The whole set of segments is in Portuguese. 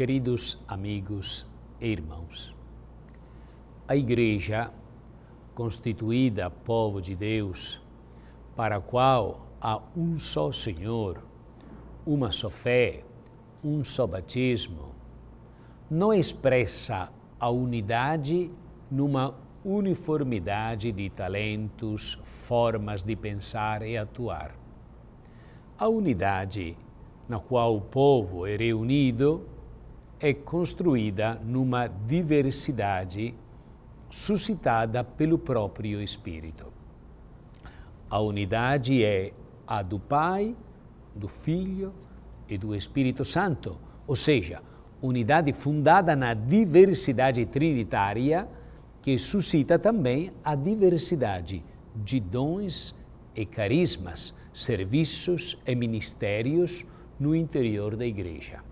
Queridos amigos e irmãos, a Igreja, constituída povo de Deus, para a qual há um só Senhor, uma só fé, um só batismo, não expressa a unidade numa uniformidade de talentos, formas de pensar e atuar. A unidade na qual o povo é reunido é construída numa diversidade suscitada pelo próprio Espírito. A unidade é a do Pai, do Filho e do Espírito Santo, ou seja, unidade fundada na diversidade trinitária que suscita também a diversidade de dons e carismas, serviços e ministérios no interior da Igreja.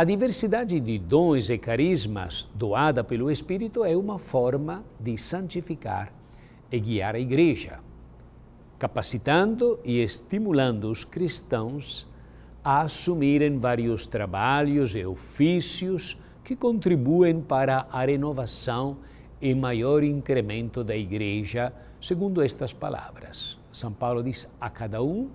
A diversidade de dons e carismas doada pelo Espírito é uma forma de santificar e guiar a Igreja, capacitando e estimulando os cristãos a assumirem vários trabalhos e ofícios que contribuem para a renovação e maior incremento da Igreja, segundo estas palavras. São Paulo diz: a cada um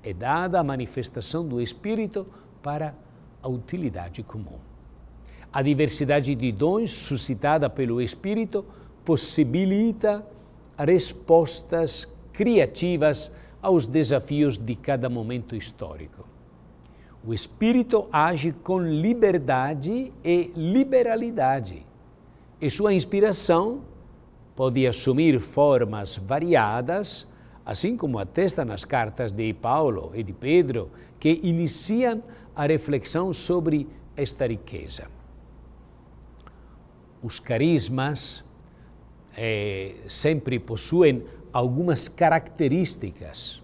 é dada a manifestação do Espírito para a utilidade comum. A diversidade de dons suscitada pelo Espírito possibilita respostas criativas aos desafios de cada momento histórico. O Espírito age com liberdade e liberalidade, e sua inspiração pode assumir formas variadas, assim como atestam as cartas de Paulo e de Pedro, que iniciam a reflexão sobre esta riqueza. Os carismas eh, sempre possuem algumas características.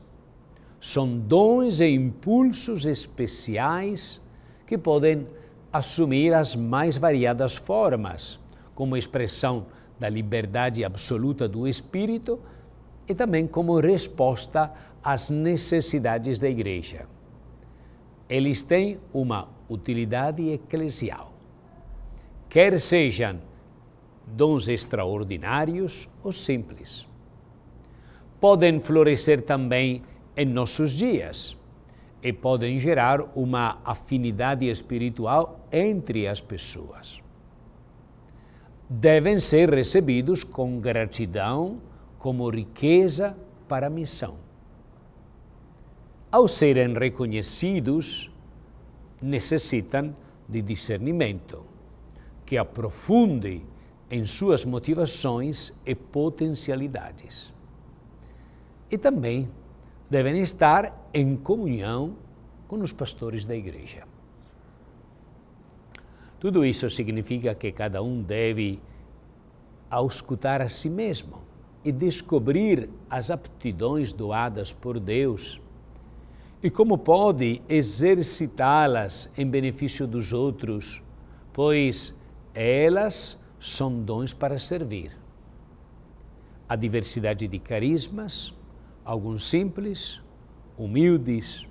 São dons e impulsos especiais que podem assumir as mais variadas formas, como expressão da liberdade absoluta do espírito e também como resposta às necessidades da igreja eles têm uma utilidade eclesial. Quer sejam dons extraordinários ou simples. Podem florescer também em nossos dias e podem gerar uma afinidade espiritual entre as pessoas. Devem ser recebidos com gratidão como riqueza para a missão ao serem reconhecidos, necessitam de discernimento, que aprofunde em suas motivações e potencialidades. E também devem estar em comunhão com os pastores da igreja. Tudo isso significa que cada um deve auscultar a si mesmo e descobrir as aptidões doadas por Deus e como pode exercitá-las em benefício dos outros, pois elas são dons para servir. A diversidade de carismas, alguns simples, humildes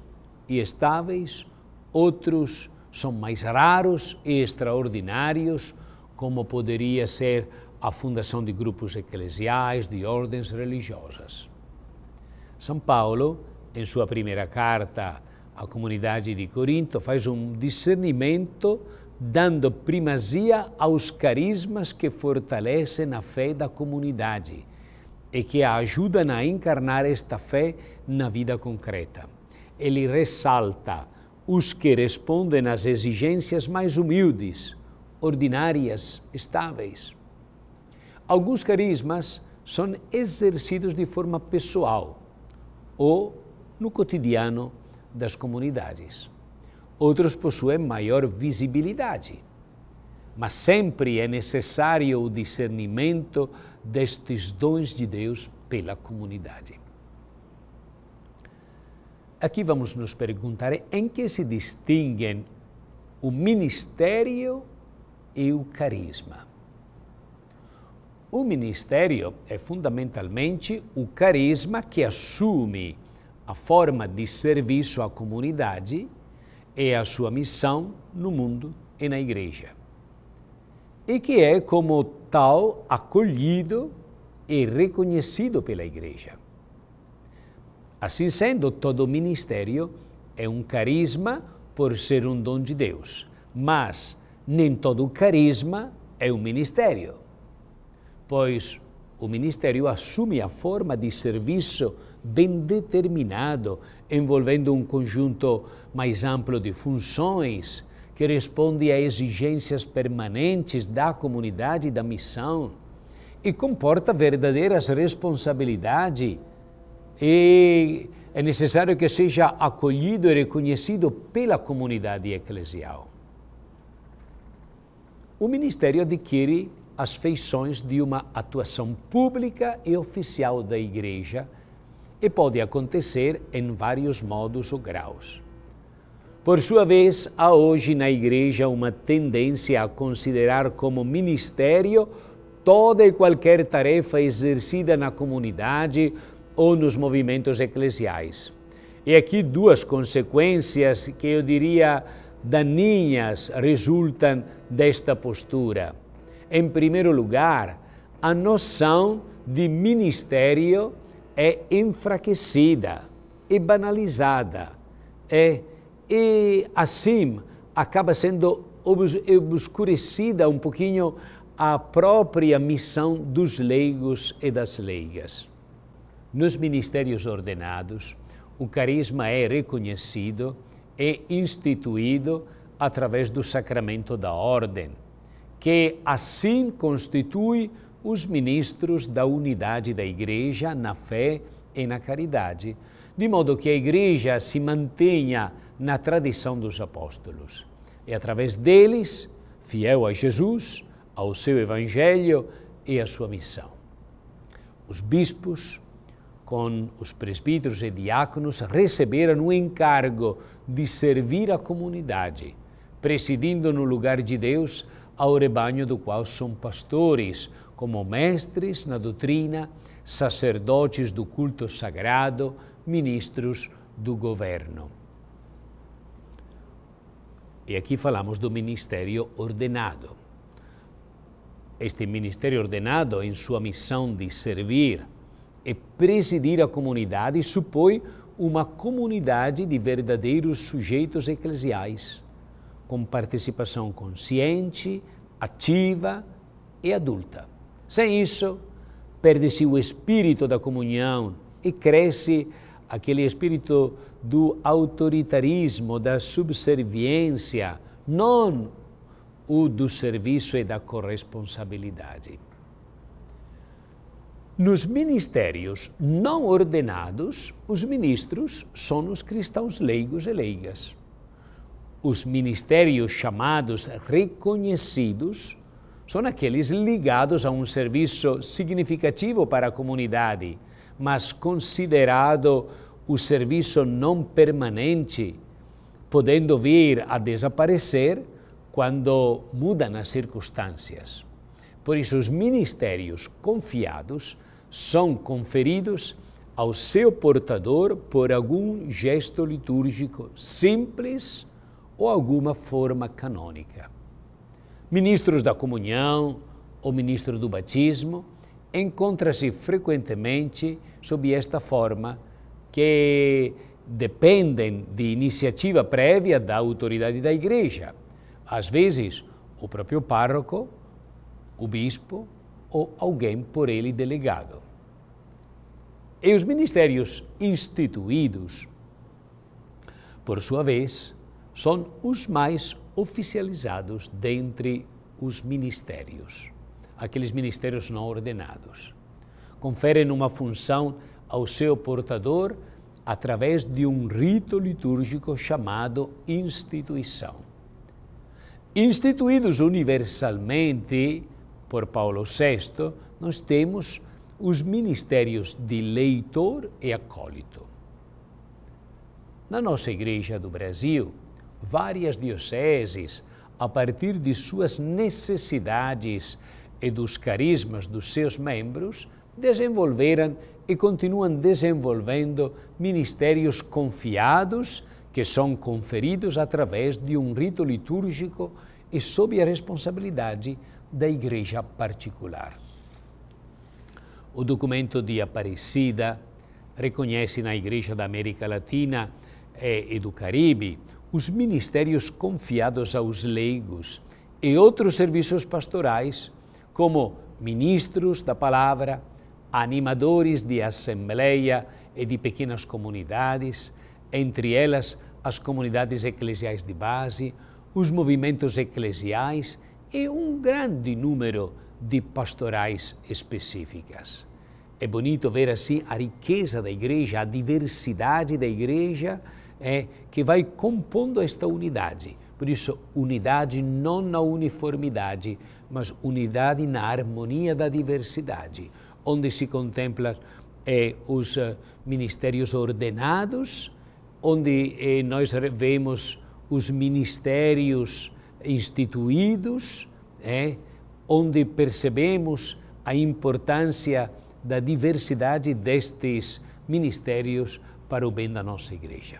e estáveis, outros são mais raros e extraordinários, como poderia ser a fundação de grupos eclesiais, de ordens religiosas. São Paulo em sua primeira carta à comunidade de Corinto, faz um discernimento dando primazia aos carismas que fortalecem a fé da comunidade e que a ajudam a encarnar esta fé na vida concreta. Ele ressalta os que respondem às exigências mais humildes, ordinárias, estáveis. Alguns carismas são exercidos de forma pessoal ou no cotidiano das comunidades. Outros possuem maior visibilidade, mas sempre é necessário o discernimento destes dons de Deus pela comunidade. Aqui vamos nos perguntar em que se distinguem o ministério e o carisma. O ministério é fundamentalmente o carisma que assume a forma de serviço à comunidade é a sua missão no mundo e na igreja. E que é, como tal, acolhido e reconhecido pela igreja. Assim sendo, todo ministério é um carisma por ser um dom de Deus, mas nem todo carisma é um ministério, pois o Ministério assume a forma de serviço bem determinado, envolvendo um conjunto mais amplo de funções que responde a exigências permanentes da comunidade e da missão e comporta verdadeiras responsabilidades. E é necessário que seja acolhido e reconhecido pela comunidade eclesial. O ministério adquire as feições de uma atuação pública e oficial da Igreja e pode acontecer em vários modos ou graus. Por sua vez, há hoje na Igreja uma tendência a considerar como ministério toda e qualquer tarefa exercida na comunidade ou nos movimentos eclesiais. E aqui duas consequências que eu diria daninhas resultam desta postura. Em primeiro lugar, a noção de ministério é enfraquecida e banalizada. É, e assim acaba sendo obscurecida um pouquinho a própria missão dos leigos e das leigas. Nos ministérios ordenados, o carisma é reconhecido e é instituído através do sacramento da ordem que assim constitui os ministros da unidade da Igreja na fé e na caridade, de modo que a Igreja se mantenha na tradição dos apóstolos. E através deles, fiel a Jesus, ao seu Evangelho e à sua missão. Os bispos, com os presbíteros e diáconos, receberam o encargo de servir a comunidade, presidindo no lugar de Deus ao rebanho do qual são pastores, como mestres na doutrina, sacerdotes do culto sagrado, ministros do governo. E aqui falamos do ministério ordenado. Este ministério ordenado, em sua missão de servir e presidir a comunidade, supõe uma comunidade de verdadeiros sujeitos eclesiais com participação consciente, ativa e adulta. Sem isso, perde-se o espírito da comunhão e cresce aquele espírito do autoritarismo, da subserviência, não o do serviço e da corresponsabilidade. Nos ministérios não ordenados, os ministros são os cristãos leigos e leigas os ministérios chamados reconhecidos são aqueles ligados a um serviço significativo para a comunidade, mas considerado o serviço não permanente, podendo vir a desaparecer quando mudam as circunstâncias. Por isso, os ministérios confiados são conferidos ao seu portador por algum gesto litúrgico simples ou alguma forma canônica. Ministros da comunhão ou ministro do batismo encontra-se frequentemente sob esta forma, que dependem de iniciativa prévia da autoridade da igreja, às vezes o próprio párroco, o bispo ou alguém por ele delegado. E os ministérios instituídos, por sua vez, são os mais oficializados dentre os ministérios, aqueles ministérios não ordenados. Conferem uma função ao seu portador através de um rito litúrgico chamado instituição. Instituídos universalmente por Paulo VI, nós temos os ministérios de leitor e acólito. Na nossa Igreja do Brasil, várias dioceses, a partir de suas necessidades e dos carismas dos seus membros, desenvolveram e continuam desenvolvendo ministérios confiados que são conferidos através de um rito litúrgico e sob a responsabilidade da igreja particular. O documento de Aparecida reconhece na Igreja da América Latina eh, e do Caribe os ministérios confiados aos leigos e outros serviços pastorais, como ministros da palavra, animadores de assembleia e de pequenas comunidades, entre elas as comunidades eclesiais de base, os movimentos eclesiais e um grande número de pastorais específicas. É bonito ver assim a riqueza da igreja, a diversidade da igreja é, que vai compondo esta unidade. Por isso, unidade não na uniformidade, mas unidade na harmonia da diversidade, onde se contemplam é, os eh, ministérios ordenados, onde eh, nós vemos os ministérios instituídos, é, onde percebemos a importância da diversidade destes ministérios para o bem da nossa igreja.